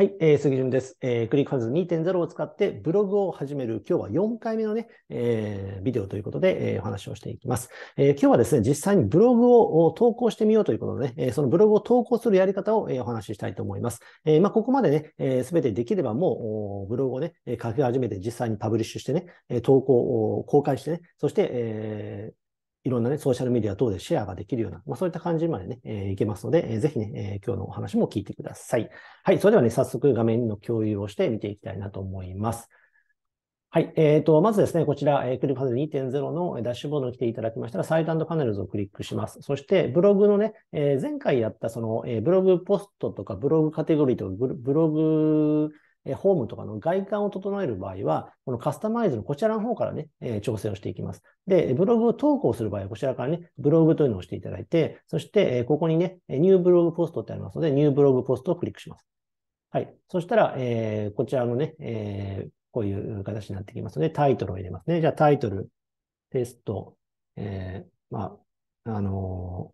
はい、えー、杉潤です、えー。クリックファズ2.0を使ってブログを始める、今日は4回目のね、えー、ビデオということで、えー、お話をしていきます、えー。今日はですね、実際にブログを投稿してみようということでね、えー、そのブログを投稿するやり方を、えー、お話ししたいと思います。えーまあ、ここまでね、す、えー、べ、てできればもうブログをね、書き始めて実際にパブリッシュしてね、投稿を公開してね、そして、えいろんなね、ソーシャルメディア等でシェアができるような、まあ、そういった感じまでね、えー、いけますので、えー、ぜひね、えー、今日のお話も聞いてください。はい、それではね、早速画面の共有をして見ていきたいなと思います。はい。えっ、ー、と、まずですね、こちら、えー、クリックパネル2.0のダッシュボードに来ていただきましたら、サイトパネルズをクリックします。そして、ブログのね、えー、前回やった、その、えー、ブログポストとか、ブログカテゴリーとか、ブログえホームとかの外観を整える場合は、このカスタマイズのこちらの方からね、え調整をしていきます。で、ブログを投稿する場合は、こちらからね、ブログというのを押していただいて、そして、えここにね、ニューブログポストってありますので、ニューブログポストをクリックします。はい。そしたら、えー、こちらのね、えー、こういう形になってきますので、タイトルを入れますね。じゃあ、タイトル、テスト、えー、まあ、あの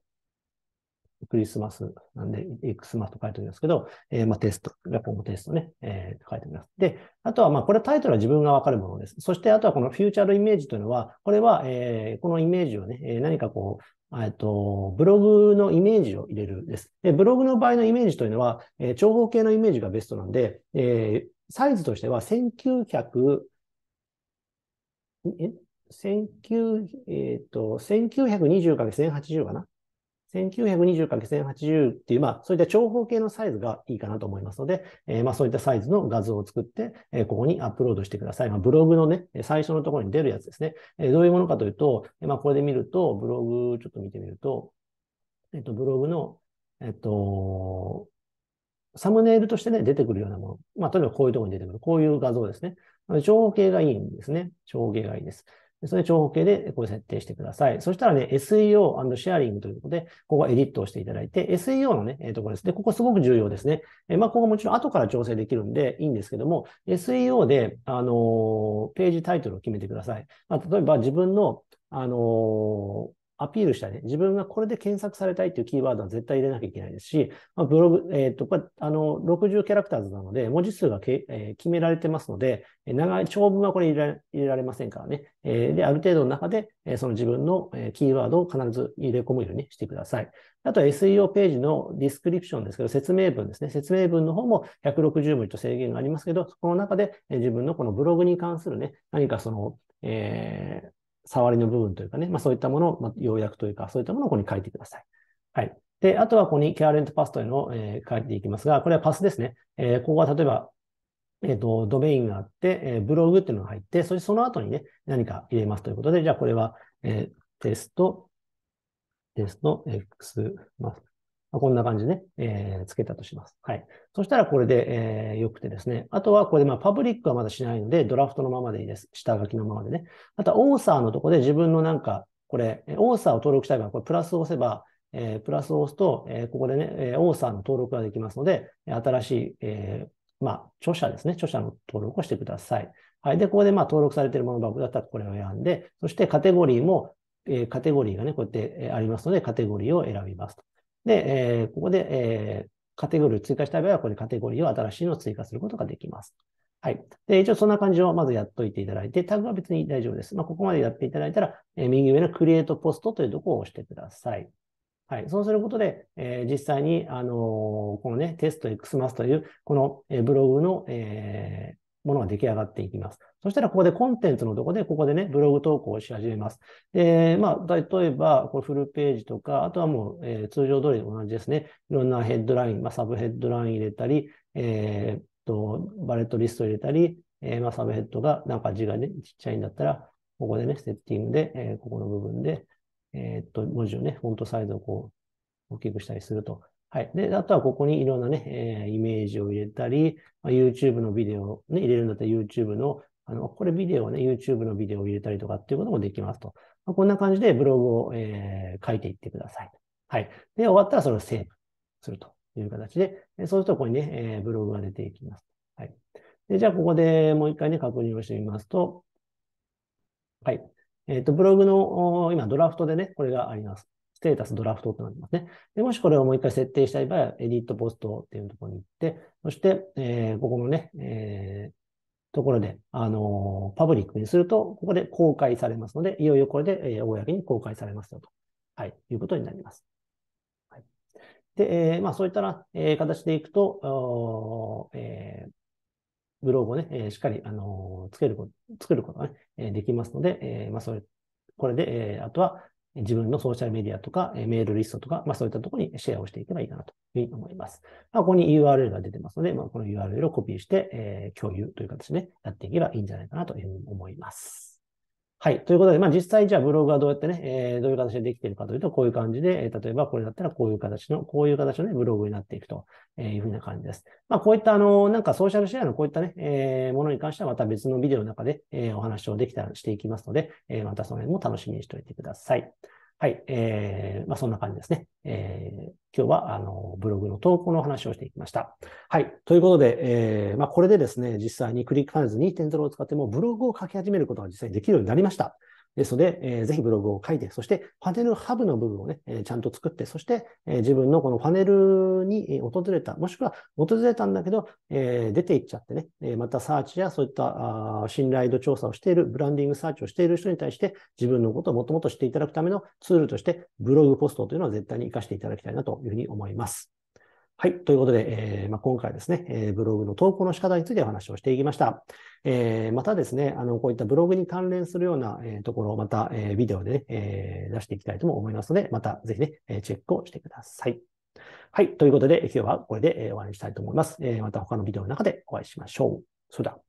クリスマスなんで、エクスマスと書いておりますけど、えー、まあテスト、ラポンテストね、えー、書いております。で、あとは、まあ、これタイトルは自分がわかるものです。そして、あとはこのフューチャルイメージというのは、これは、えー、このイメージをね、え何かこう、えっと、ブログのイメージを入れるです。でブログの場合のイメージというのは、えー、長方形のイメージがベストなんで、えー、サイズとしては1900、え1900、えっ、ー、と、1920×1080 かな1920か1080っていう、まあ、そういった長方形のサイズがいいかなと思いますので、えー、まあ、そういったサイズの画像を作って、えー、ここにアップロードしてください。まあ、ブログのね、最初のところに出るやつですね。えー、どういうものかというと、まあ、これで見ると、ブログちょっと見てみると、えっ、と、ブログの、えっ、と、サムネイルとしてね、出てくるようなもの。まあ、例えばこういうところに出てくる。こういう画像ですね。長方形がいいんですね。長方形がいいです。それ長方形でこれ設定してください。そしたらね、SEO& シェアリングということで、ここはエディットをしていただいて、SEO のね、えー、ところです。で、ここすごく重要ですね。えまあ、ここもちろん後から調整できるんでいいんですけども、SEO で、あのー、ページタイトルを決めてください。まあ、例えば自分の、あのーアピールしたい、ね、自分がこれで検索されたいっていうキーワードは絶対入れなきゃいけないですし、まあ、ブログ、えっ、ー、と、これ、あの、60キャラクターズなので、文字数がけ、えー、決められてますので、長い長文はこれ入れ入れられませんからね。えー、で、ある程度の中で、えその自分の、えキーワードを必ず入れ込むようにしてください。あと SEO ページのディスクリプションですけど、説明文ですね。説明文の方も160文字と制限がありますけど、そこの中で、え自分のこのブログに関するね、何かその、えー、触りの部分というかね、まあ、そういったものを、まあ、要約というか、そういったものをここに書いてください。はい。で、あとはここに c ア r r e n t past への、えー、書いていきますが、これはパスですね。えー、ここは例えば、えっ、ー、と、ドメインがあって、えー、ブログっていうのが入って、そしてその後にね、何か入れますということで、じゃあこれは、えー、テスト、テスト X マスまあ、こんな感じでね、えー、つけたとします。はい。そしたらこれで、えー、よくてですね。あとはこれで、まあ、パブリックはまだしないので、ドラフトのままでいいです。下書きのままでね。あとは、オーサーのとこで自分のなんか、これ、オーサーを登録したい場合、これプラスを押せば、えー、プラスを押すと、えー、ここでね、えー、オーサーの登録ができますので、新しい、えー、まあ、著者ですね。著者の登録をしてください。はい。で、ここで、まあ、登録されているものばだったらこれを選んで、そしてカテゴリーも、えー、カテゴリーがね、こうやってありますので、カテゴリーを選びますと。で、えー、ここで、えー、カテゴリーを追加したい場合は、ここカテゴリーを新しいのを追加することができます。はい。で、一応そんな感じをまずやっといていただいて、タグは別に大丈夫です。まあ、ここまでやっていただいたら、え右上のクリエイトポストというところを押してください。はい。そうすることで、えー、実際に、あのー、このね、テスト XMAS という、このブログの、えものが出来上がっていきます。そしたら、ここでコンテンツのとこで、ここでね、ブログ投稿をし始めます。で、まあ、例えば、これフルページとか、あとはもう、えー、通常通り同じですね。いろんなヘッドライン、まあ、サブヘッドライン入れたり、えー、っと、バレットリスト入れたり、えー、まあ、サブヘッドが、なんか字がね、ちっちゃいんだったら、ここでね、セッティングで、えー、ここの部分で、えっと、文字をね、フォントサイズをこう、大きくしたりすると。はい。で、あとはここにいろんなね、えー、イメージを入れたり、まあ、YouTube のビデオ、ね、入れるんだったら YouTube の、あの、これビデオね、YouTube のビデオを入れたりとかっていうこともできますと。まあ、こんな感じでブログを、えー、書いていってください。はい。で、終わったらそれをセーブするという形で、そうするとここにね、えー、ブログが出ていきます。はい。で、じゃあここでもう一回ね、確認をしてみますと、はい。えっ、ー、と、ブログの、今ドラフトでね、これがあります。ステータスドラフトってなりますね。でもしこれをもう一回設定したい場合は、エディットポストっていうところに行って、そして、えー、ここのね、えー、ところで、あのー、パブリックにすると、ここで公開されますので、いよいよこれで、えー、公に公開されますよと、はい、いうことになります。はい、で、えー、まあ、そういったな、えー、形でいくと、えー、グローブをね、えしっかり、あのー、つけること、作ることがね、えできますので、えー、まあ、それ、これで、えー、あとは、自分のソーシャルメディアとか、メールリストとか、まあ、そういったところにシェアをしていけばいいかなというふうに思います。まあ、ここに URL が出てますので、まあ、この URL をコピーして、えー、共有という形でやっていけばいいんじゃないかなというふうに思います。はい。ということで、まあ実際じゃあブログはどうやってね、えー、どういう形でできているかというと、こういう感じで、えー、例えばこれだったらこういう形の、こういう形のね、ブログになっていくというふうな感じです。まあこういったあの、なんかソーシャルシェアのこういったね、えー、ものに関してはまた別のビデオの中で、えー、お話をできたらしていきますので、えー、またその辺も楽しみにしておいてください。はい、えー、まあ、そんな感じですね。えー、今日は、あの、ブログの投稿の話をしていきました。はい、ということで、えー、まあ、これでですね、実際にクリックファンズ2.0を使ってもブログを書き始めることが実際にできるようになりました。ですので、えー、ぜひブログを書いて、そしてパネルハブの部分をね、えー、ちゃんと作って、そして、えー、自分のこのパネルに訪れた、もしくは訪れたんだけど、えー、出ていっちゃってね、えまたサーチやそういったあ信頼度調査をしている、ブランディングサーチをしている人に対して、自分のことをもっともっと知っていただくためのツールとして、ブログポストというのは絶対に活かしていただきたいなというふうに思います。はい。ということで、えーまあ、今回ですね、えー、ブログの投稿の仕方についてお話をしていきました。えー、またですね、あの、こういったブログに関連するような、えー、ところをまた、えー、ビデオでね、えー、出していきたいとも思いますので、またぜひね、えー、チェックをしてください。はい。ということで、今日はこれで、えー、終わりにしたいと思います。えー、また他のビデオの中でお会いしましょう。それでは。